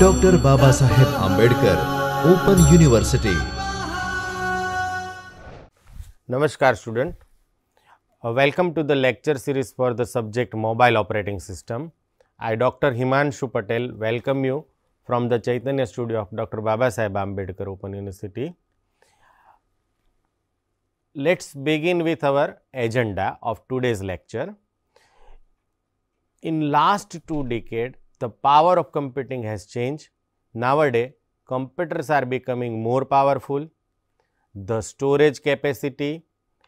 Doctor Baba Saheb Ambedkar open university नमस्कार student welcome to the lecture series for the subject mobile operating system I doctor Himanshu Patel welcome you from the Chaitanya studio of doctor Baba Saheb Ambedkar open university let's begin with our agenda of today's lecture in last two decade the power of computing has changed. Nowadays, computers are becoming more powerful. The storage capacity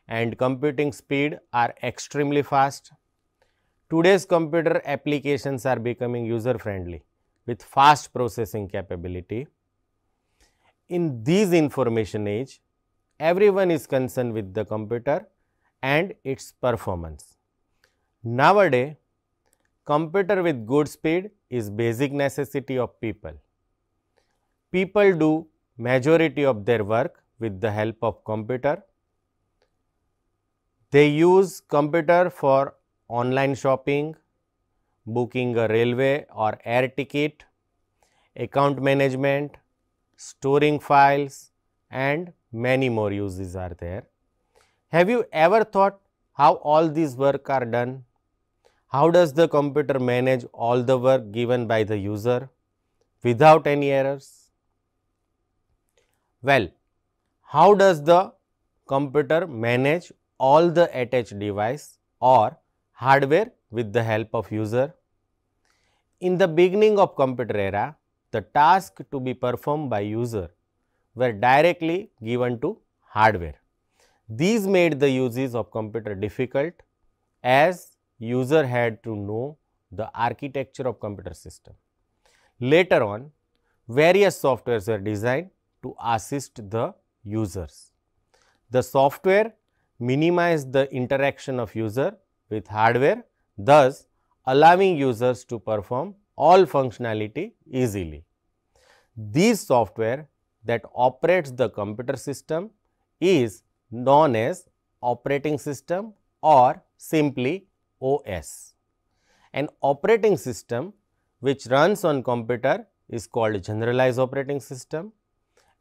and computing speed are extremely fast. Today's computer applications are becoming user friendly with fast processing capability. In this information age, everyone is concerned with the computer and its performance. Nowadays, computer with good speed is basic necessity of people. People do majority of their work with the help of computer. They use computer for online shopping, booking a railway or air ticket, account management, storing files and many more uses are there. Have you ever thought how all these work are done how does the computer manage all the work given by the user without any errors? Well, how does the computer manage all the attached device or hardware with the help of user? In the beginning of computer era, the task to be performed by user were directly given to hardware. These made the uses of computer difficult as user had to know the architecture of computer system. Later on, various softwares were designed to assist the users. The software minimized the interaction of user with hardware, thus allowing users to perform all functionality easily. These software that operates the computer system is known as operating system or simply OS. An operating system which runs on computer is called generalized operating system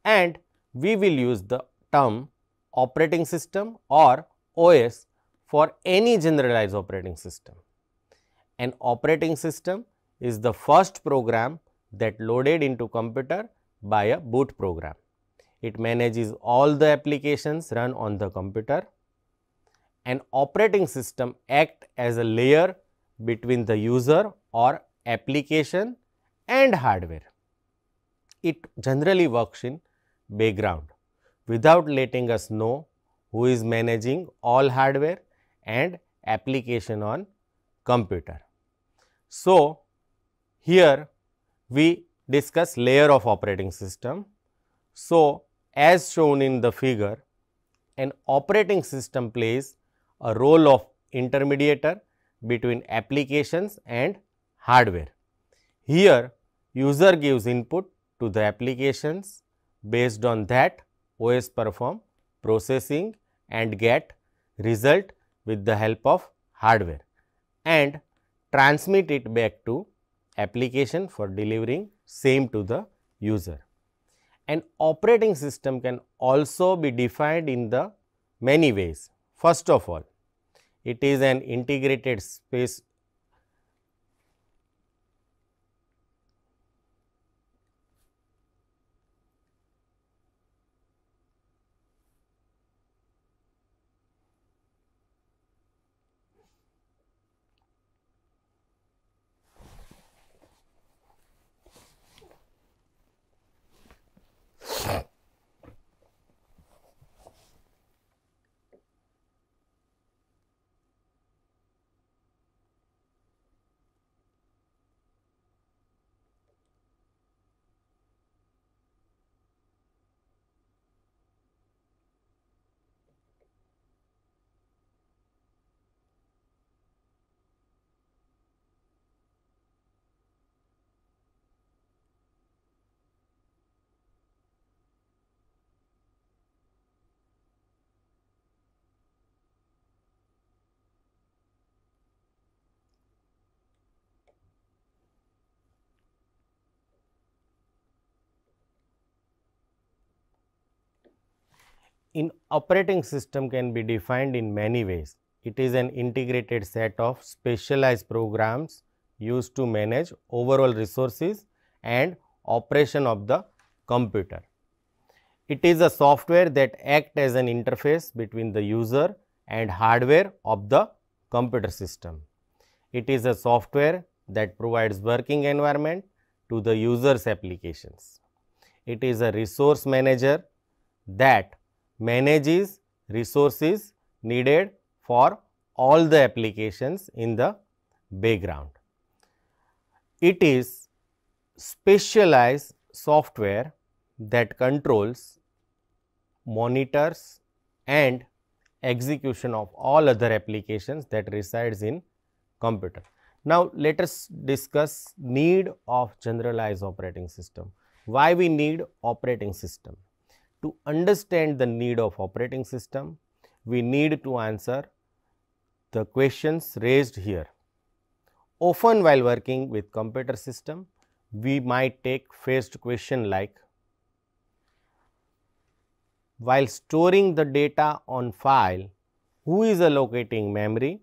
and we will use the term operating system or OS for any generalized operating system. An operating system is the first program that loaded into computer by a boot program. It manages all the applications run on the computer an operating system act as a layer between the user or application and hardware. It generally works in background without letting us know who is managing all hardware and application on computer. So, here we discuss layer of operating system. So, as shown in the figure, an operating system plays a role of intermediator between applications and hardware. Here, user gives input to the applications based on that OS perform processing and get result with the help of hardware and transmit it back to application for delivering same to the user. An operating system can also be defined in the many ways. First of all, it is an integrated space in operating system can be defined in many ways. It is an integrated set of specialized programs used to manage overall resources and operation of the computer. It is a software that act as an interface between the user and hardware of the computer system. It is a software that provides working environment to the user's applications. It is a resource manager that manages resources needed for all the applications in the background. It is specialized software that controls, monitors and execution of all other applications that resides in computer. Now, let us discuss need of generalized operating system. Why we need operating system? to understand the need of operating system, we need to answer the questions raised here. Often while working with computer system, we might take faced question like, while storing the data on file, who is allocating memory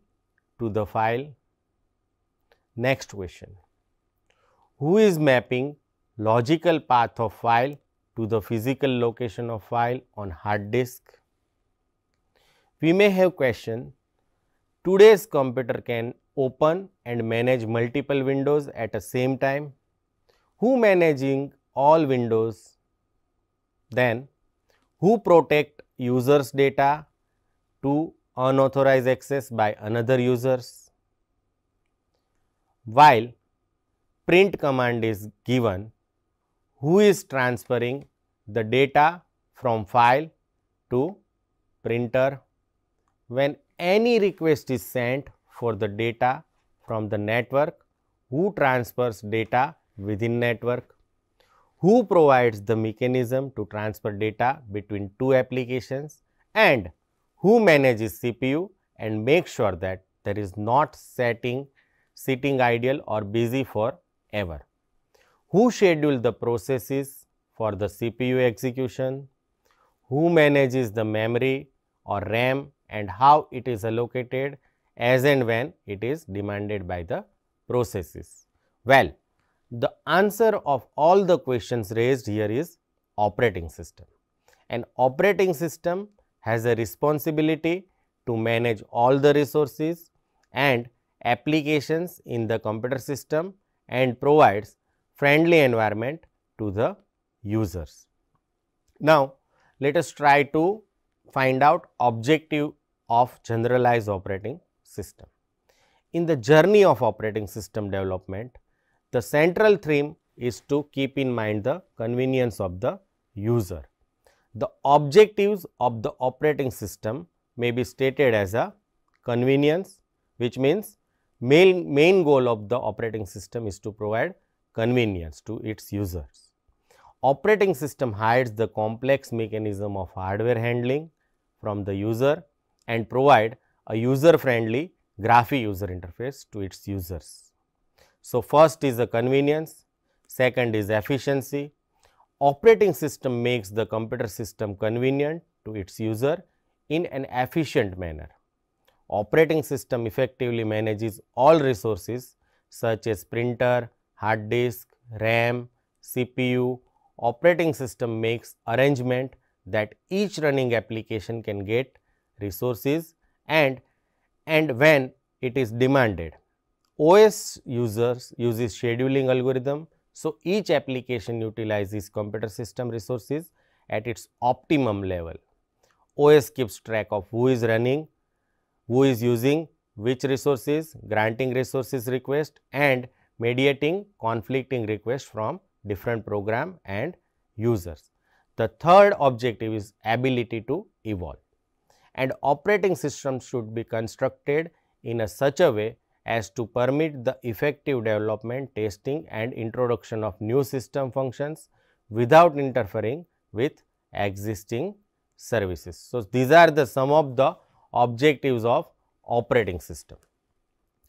to the file? Next question, who is mapping logical path of file to the physical location of file on hard disk. We may have question, today's computer can open and manage multiple windows at the same time. Who managing all windows? Then, who protect users data to unauthorized access by another users? While print command is given, who is transferring the data from file to printer. When any request is sent for the data from the network, who transfers data within network, who provides the mechanism to transfer data between two applications and who manages CPU and makes sure that there is not setting sitting idle or busy for ever who schedule the processes for the CPU execution, who manages the memory or RAM and how it is allocated as and when it is demanded by the processes. Well, the answer of all the questions raised here is operating system. An operating system has a responsibility to manage all the resources and applications in the computer system and provides friendly environment to the users. Now, let us try to find out objective of generalized operating system. In the journey of operating system development, the central theme is to keep in mind the convenience of the user. The objectives of the operating system may be stated as a convenience, which means main, main goal of the operating system is to provide convenience to its users. Operating system hides the complex mechanism of hardware handling from the user and provide a user-friendly graphy user interface to its users. So, first is the convenience, second is efficiency. Operating system makes the computer system convenient to its user in an efficient manner. Operating system effectively manages all resources such as printer, hard disk, RAM, CPU, operating system makes arrangement that each running application can get resources and, and when it is demanded. OS users uses scheduling algorithm. So, each application utilizes computer system resources at its optimum level. OS keeps track of who is running, who is using which resources, granting resources request and mediating conflicting requests from different program and users. The third objective is ability to evolve and operating systems should be constructed in a such a way as to permit the effective development, testing and introduction of new system functions without interfering with existing services. So, these are the some of the objectives of operating system.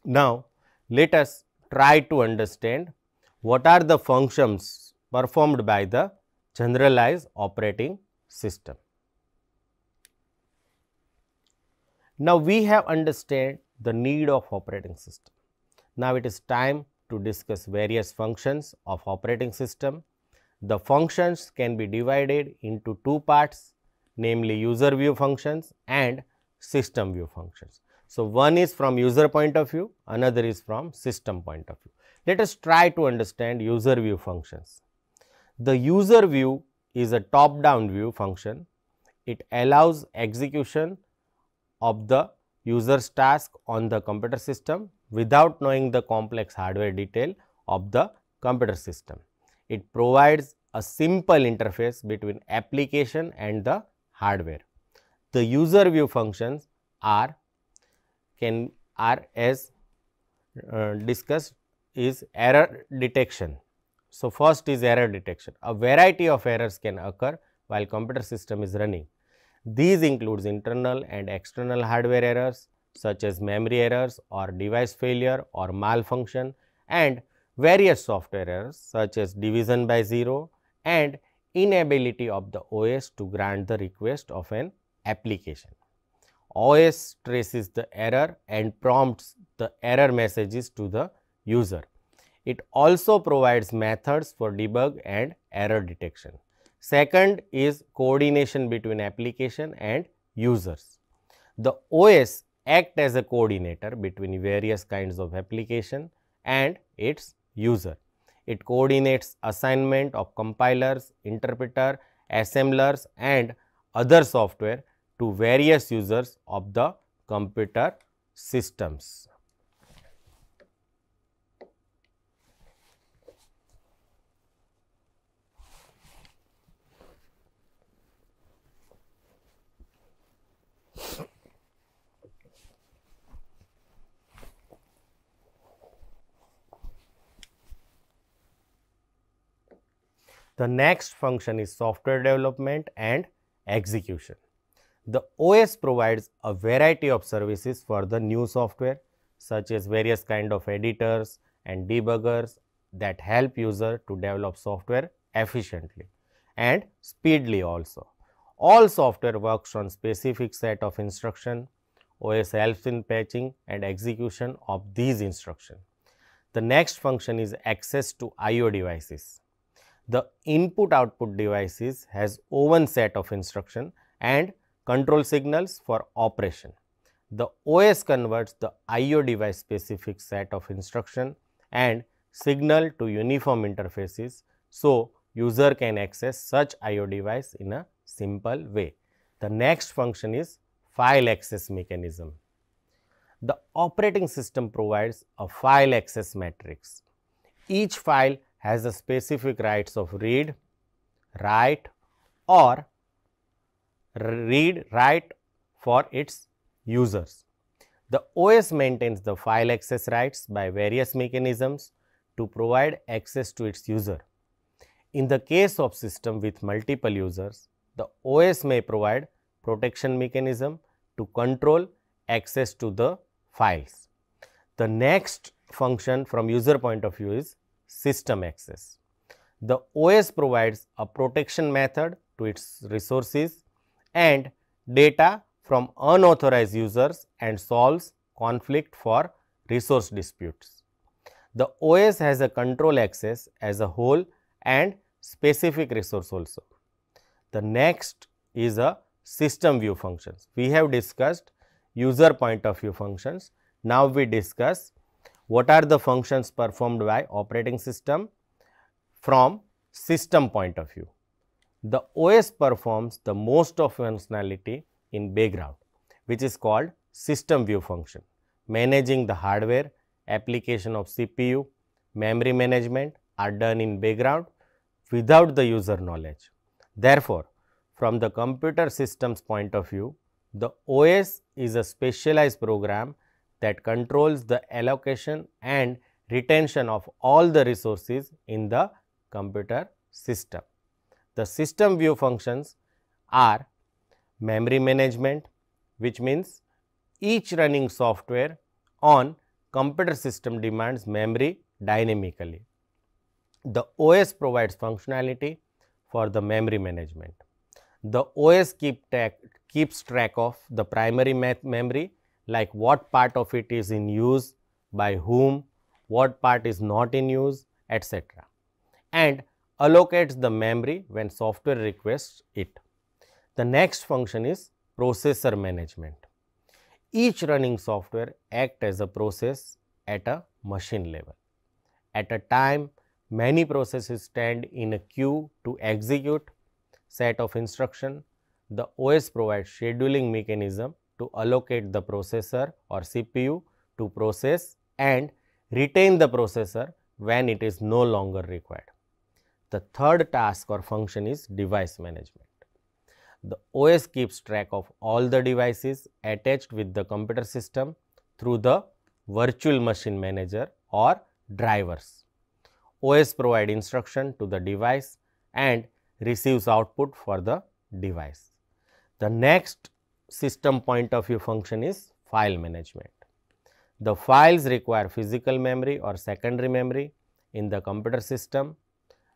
Now, let us try to understand what are the functions performed by the generalized operating system. Now, we have understand the need of operating system. Now, it is time to discuss various functions of operating system. The functions can be divided into two parts namely user view functions and system view functions. So, one is from user point of view, another is from system point of view. Let us try to understand user view functions. The user view is a top down view function. It allows execution of the user's task on the computer system without knowing the complex hardware detail of the computer system. It provides a simple interface between application and the hardware. The user view functions are can are as uh, discussed is error detection. So, first is error detection. A variety of errors can occur while computer system is running. These includes internal and external hardware errors such as memory errors or device failure or malfunction and various software errors such as division by 0 and inability of the OS to grant the request of an application. OS traces the error and prompts the error messages to the user. It also provides methods for debug and error detection. Second is coordination between application and users. The OS act as a coordinator between various kinds of application and its user. It coordinates assignment of compilers, interpreter, assemblers and other software to various users of the computer systems. The next function is software development and execution. The OS provides a variety of services for the new software such as various kind of editors and debuggers that help user to develop software efficiently and speedily also. All software works on specific set of instruction. OS helps in patching and execution of these instruction. The next function is access to I.O. devices. The input output devices has own set of instruction and control signals for operation. The OS converts the IO device specific set of instruction and signal to uniform interfaces. So, user can access such IO device in a simple way. The next function is file access mechanism. The operating system provides a file access matrix. Each file has a specific rights of read, write or read write for its users. The OS maintains the file access rights by various mechanisms to provide access to its user. In the case of system with multiple users, the OS may provide protection mechanism to control access to the files. The next function from user point of view is system access. The OS provides a protection method to its resources and data from unauthorized users and solves conflict for resource disputes. The OS has a control access as a whole and specific resource also. The next is a system view functions. We have discussed user point of view functions. Now, we discuss what are the functions performed by operating system from system point of view the OS performs the most of functionality in background, which is called system view function, managing the hardware, application of CPU, memory management are done in background without the user knowledge. Therefore, from the computer systems point of view, the OS is a specialized program that controls the allocation and retention of all the resources in the computer system. The system view functions are memory management which means each running software on computer system demands memory dynamically. The OS provides functionality for the memory management. The OS keep keeps track of the primary memory like what part of it is in use, by whom, what part is not in use, etc. And allocates the memory when software requests it. The next function is processor management. Each running software act as a process at a machine level. At a time, many processes stand in a queue to execute set of instruction. The OS provides scheduling mechanism to allocate the processor or CPU to process and retain the processor when it is no longer required. The third task or function is device management. The OS keeps track of all the devices attached with the computer system through the virtual machine manager or drivers. OS provide instruction to the device and receives output for the device. The next system point of view function is file management. The files require physical memory or secondary memory in the computer system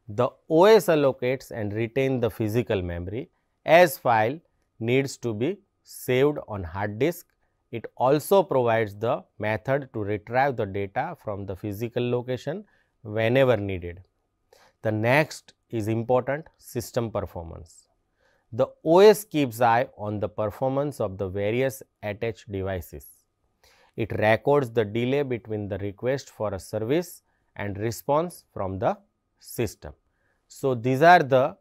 the OS allocates and retains the physical memory as file needs to be saved on hard disk. It also provides the method to retrieve the data from the physical location whenever needed. The next is important system performance. The OS keeps eye on the performance of the various attached devices. It records the delay between the request for a service and response from the system. So, these are the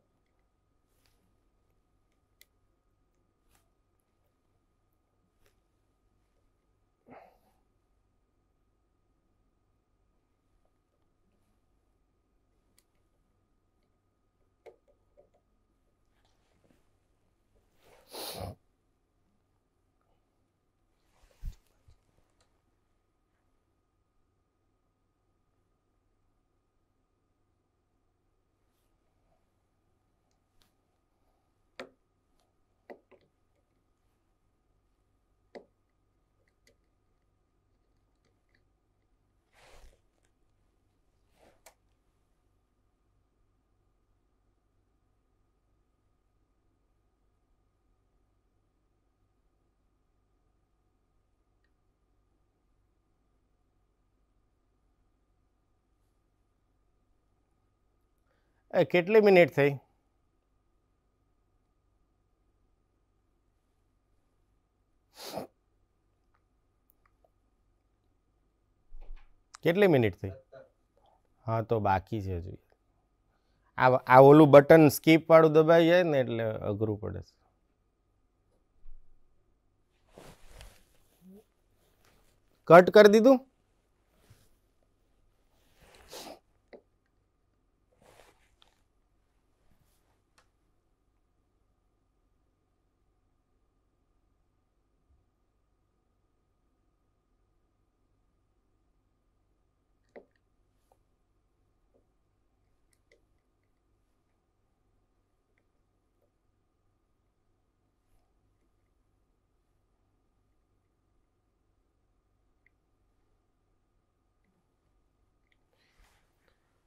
uh કેટલી minute થઈ કેટલી minute થઈ હા તો બાકી છે હજુ આ આ ઓલું બટન સ્કીપ વાળું દબાઈ જાય ને એટલે અઘરું પડે છે કટ કરી દીધું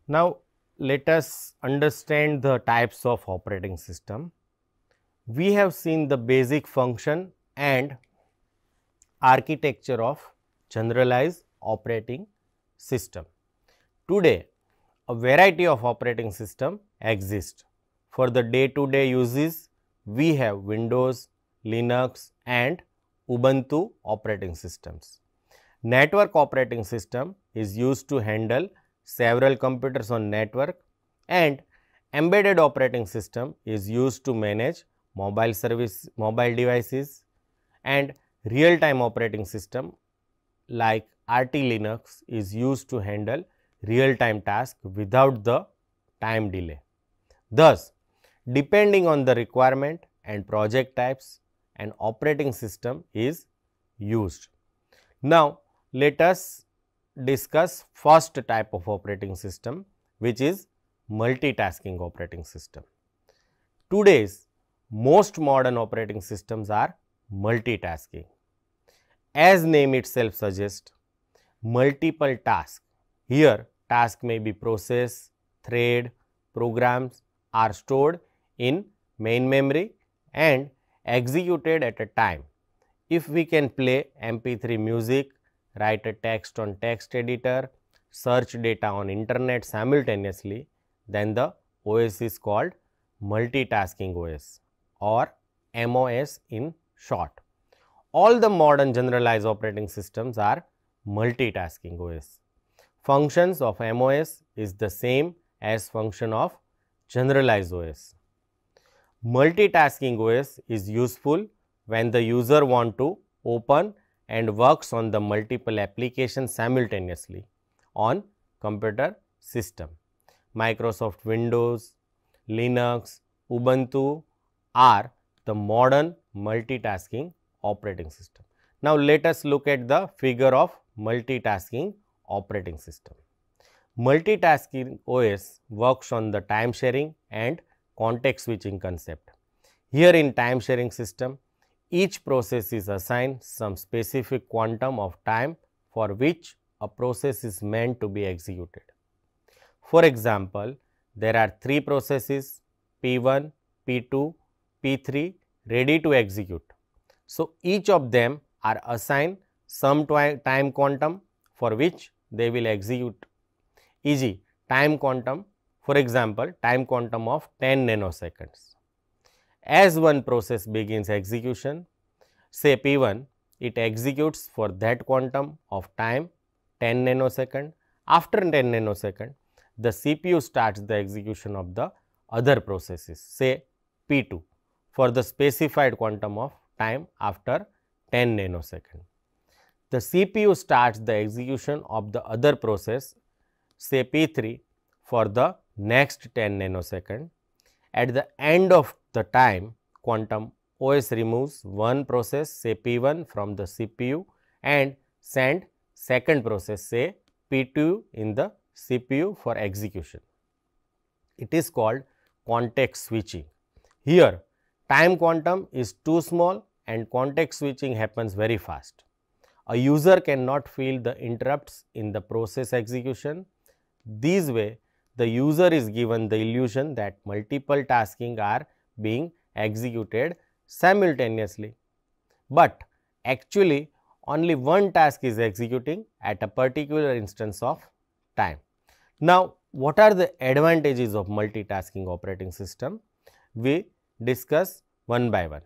Now, let us understand the types of operating system. We have seen the basic function and architecture of generalized operating system. Today, a variety of operating system exist. For the day-to-day -day uses, we have Windows, Linux and Ubuntu operating systems. Network operating system is used to handle several computers on network and embedded operating system is used to manage mobile service, mobile devices and real time operating system like RT Linux is used to handle real time task without the time delay. Thus, depending on the requirement and project types an operating system is used. Now, let us discuss first type of operating system which is multitasking operating system. Today's most modern operating systems are multitasking. As name itself suggests, multiple tasks. Here task may be process, thread, programs are stored in main memory and executed at a time. If we can play MP3 music, write a text on text editor, search data on internet simultaneously, then the OS is called multitasking OS or MOS in short. All the modern generalized operating systems are multitasking OS. Functions of MOS is the same as function of generalized OS. Multitasking OS is useful when the user want to open and works on the multiple applications simultaneously on computer system. Microsoft Windows, Linux, Ubuntu are the modern multitasking operating system. Now, let us look at the figure of multitasking operating system. Multitasking OS works on the time sharing and context switching concept. Here in time sharing system, each process is assigned some specific quantum of time for which a process is meant to be executed. For example, there are three processes P1, P2, P3 ready to execute. So, each of them are assigned some time quantum for which they will execute. E.g., time quantum for example, time quantum of 10 nanoseconds. As one process begins execution, say P1, it executes for that quantum of time 10 nanosecond. After 10 nanosecond, the CPU starts the execution of the other processes, say P2 for the specified quantum of time after 10 nanosecond. The CPU starts the execution of the other process, say P3 for the next 10 nanosecond. At the end of the time quantum OS removes one process say P1 from the CPU and send second process say P2 in the CPU for execution. It is called context switching. Here time quantum is too small and context switching happens very fast. A user cannot feel the interrupts in the process execution. This way the user is given the illusion that multiple tasking are being executed simultaneously. But actually only one task is executing at a particular instance of time. Now, what are the advantages of multitasking operating system? We discuss one by one.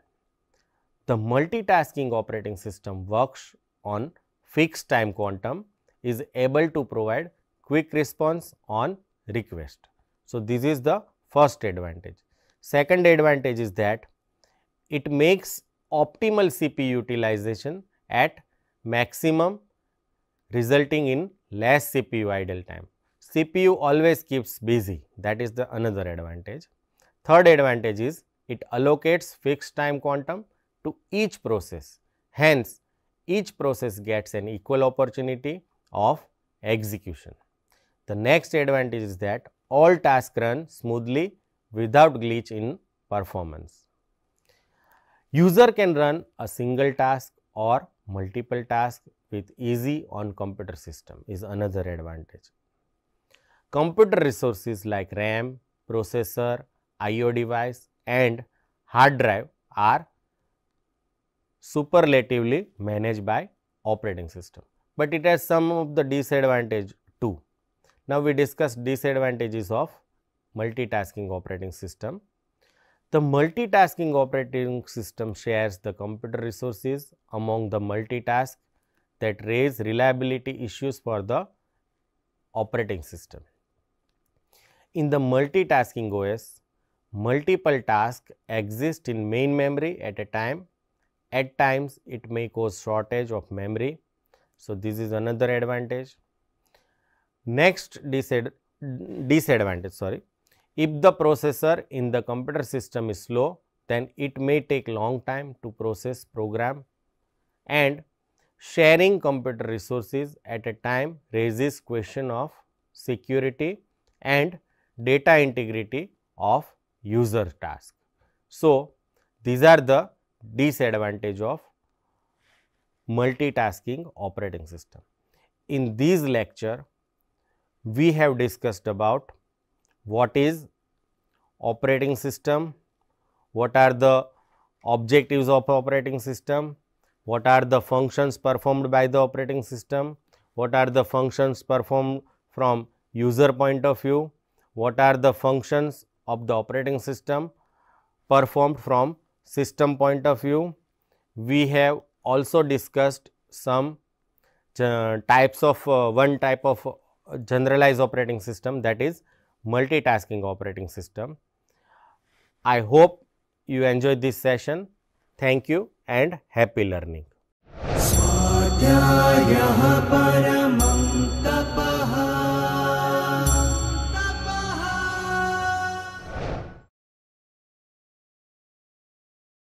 The multitasking operating system works on fixed time quantum is able to provide quick response on request. So, this is the first advantage. Second advantage is that it makes optimal CPU utilization at maximum resulting in less CPU idle time. CPU always keeps busy that is the another advantage. Third advantage is it allocates fixed time quantum to each process. Hence, each process gets an equal opportunity of execution. The next advantage is that all tasks run smoothly without glitch in performance. User can run a single task or multiple tasks with easy on computer system is another advantage. Computer resources like RAM, processor, IO device and hard drive are superlatively managed by operating system, but it has some of the disadvantage too. Now, we discuss disadvantages of multitasking operating system. The multitasking operating system shares the computer resources among the multitask that raise reliability issues for the operating system. In the multitasking OS, multiple tasks exist in main memory at a time. At times, it may cause shortage of memory. So, this is another advantage. Next disad disadvantage, sorry. If the processor in the computer system is slow, then it may take long time to process program and sharing computer resources at a time raises question of security and data integrity of user task. So, these are the disadvantage of multitasking operating system. In this lecture, we have discussed about what is operating system, what are the objectives of operating system, what are the functions performed by the operating system, what are the functions performed from user point of view, what are the functions of the operating system performed from system point of view. We have also discussed some uh, types of uh, one type of generalized operating system that is multitasking operating system. I hope you enjoyed this session. Thank you and happy learning.